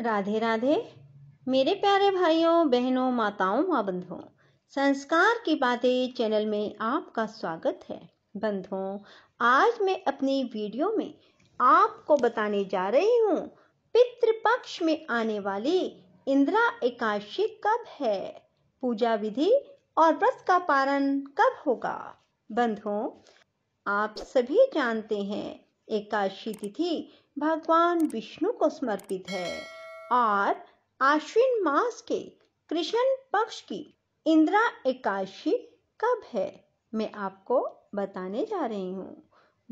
राधे राधे मेरे प्यारे भाइयों बहनों माताओं व बंधुओं संस्कार की बातें चैनल में आपका स्वागत है बंधुओं आज मैं अपनी वीडियो में आपको बताने जा रही हूँ पक्ष में आने वाली इंदिरा एकादशी कब है पूजा विधि और व्रत का पारण कब होगा बंधुओं आप सभी जानते हैं एकादशी तिथि भगवान विष्णु को समर्पित है और आश्विन मास के कृष्ण पक्ष की इंदिरा एकादशी कब है मैं आपको बताने जा रही हूँ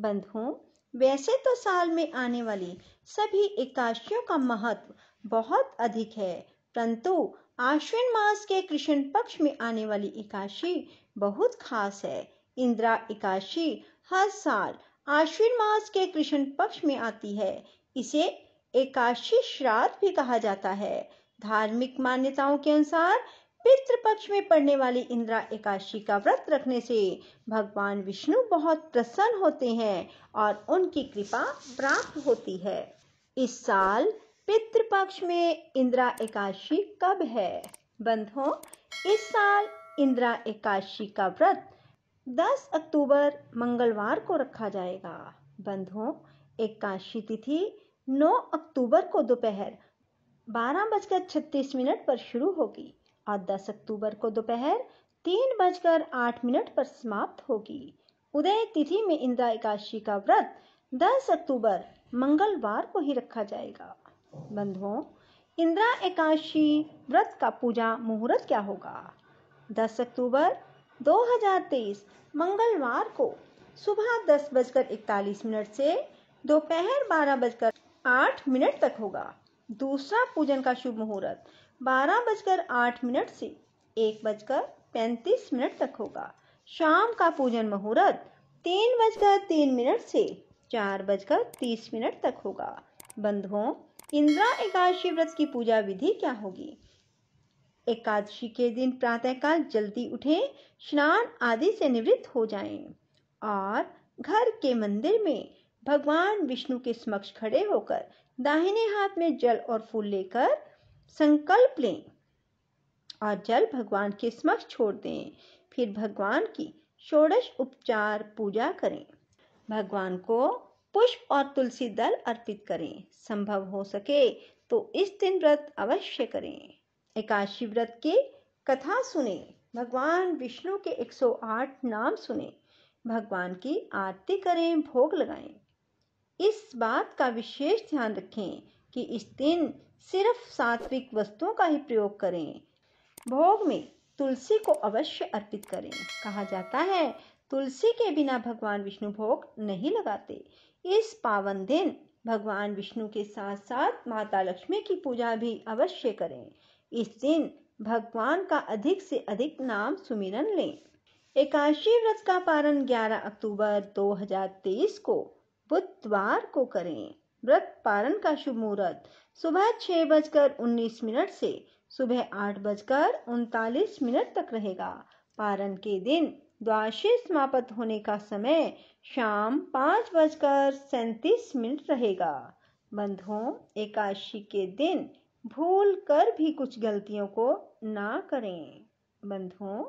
बंधुओं वैसे तो साल में आने वाली सभी एकादशियों का महत्व बहुत अधिक है परंतु आश्विन मास के कृष्ण पक्ष में आने वाली एकादशी बहुत खास है इंदिरा एकादशी हर साल आश्विन मास के कृष्ण पक्ष में आती है इसे एकाशी श्राद्ध भी कहा जाता है धार्मिक मान्यताओं के अनुसार पितृपक्ष में पड़ने वाली इंदिरा एकादशी का व्रत रखने से भगवान विष्णु बहुत प्रसन्न होते हैं और उनकी कृपा प्राप्त होती है इस साल पितृपक्ष में इंदिरा एकादशी कब है बंधुओं इस साल इंदिरा एकादशी का व्रत 10 अक्टूबर मंगलवार को रखा जाएगा बंधुओं एकादशी तिथि 9 अक्टूबर को दोपहर बारह बजकर छत्तीस मिनट पर शुरू होगी और 10 अक्टूबर को दोपहर तीन बजकर आठ मिनट पर समाप्त होगी उदय तिथि में इंदिरा एकादशी का व्रत 10 अक्टूबर मंगलवार को ही रखा जाएगा बंधुओं इंदिरा एकादशी व्रत का पूजा मुहूर्त क्या होगा 10 अक्टूबर 2023 मंगलवार को सुबह दस बजकर इकतालीस मिनट से दोपहर बारह बजकर आठ मिनट तक होगा दूसरा पूजन का शुभ मुहूर्त बारह बजकर आठ मिनट से एक बजकर पैंतीस मिनट तक होगा शाम का पूजन मुहूर्त तीन बजकर तीन मिनट से चार बजकर तीस मिनट तक होगा बंधुओं इंदिरा एकादशी व्रत की पूजा विधि क्या होगी एकादशी के दिन प्रातःकाल जल्दी उठें, स्नान आदि से निवृत्त हो जाएं और घर के मंदिर में भगवान विष्णु के समक्ष खड़े होकर दाहिने हाथ में जल और फूल लेकर संकल्प लें और जल भगवान के समक्ष छोड़ दें फिर भगवान की षोडश उपचार पूजा करें भगवान को पुष्प और तुलसी दल अर्पित करें संभव हो सके तो इस दिन व्रत अवश्य करें एकादशी व्रत की कथा सुने भगवान विष्णु के 108 नाम सुने भगवान की आरती करें भोग लगाएं इस बात का विशेष ध्यान रखें कि इस दिन सिर्फ सात्विक वस्तुओं का ही प्रयोग करें भोग में तुलसी को अवश्य अर्पित करें कहा जाता है तुलसी के बिना भगवान विष्णु भोग नहीं लगाते इस पावन दिन भगवान विष्णु के साथ साथ माता लक्ष्मी की पूजा भी अवश्य करें इस दिन भगवान का अधिक से अधिक नाम सुमिरन लें एकाशी व्रत का पारण 11 अक्टूबर 2023 को बुधवार को करें व्रत पारण का शुभ मुहूर्त सुबह छह बजकर उन्नीस मिनट से सुबह आठ बजकर उनतालीस मिनट तक रहेगा पारण के दिन द्वादशी समाप्त होने का समय शाम पाँच बजकर सैतीस मिनट रहेगा बंधुओं एकादशी के दिन भूल कर भी कुछ गलतियों को ना करें बंधुओं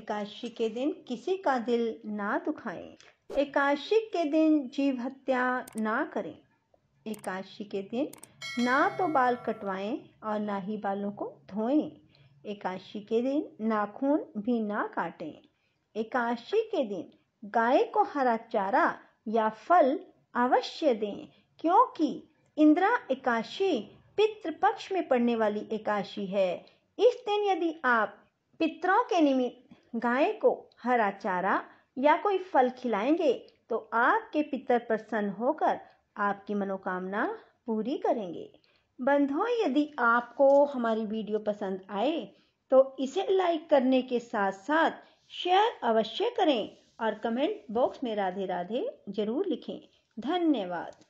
एकादशी के दिन किसी का दिल ना दुखाएं एकाशी के दिन जीव हत्या ना करें एकादशी के दिन ना तो बाल कटवाएं और ना ही बालों को धोएं एकाशी के दिन नाखून भी ना काटें एकाशी के दिन गाय को हरा चारा या फल अवश्य दें क्योंकि इंदिरा एकादशी पितृपक्ष में पड़ने वाली एकाशी है इस दिन यदि आप पितरों के निमित्त गाय को हरा चारा या कोई फल खिलाएंगे तो आपके पितर प्रसन्न होकर आपकी मनोकामना पूरी करेंगे बंधुओं यदि आपको हमारी वीडियो पसंद आए तो इसे लाइक करने के साथ साथ शेयर अवश्य करें और कमेंट बॉक्स में राधे राधे जरूर लिखें धन्यवाद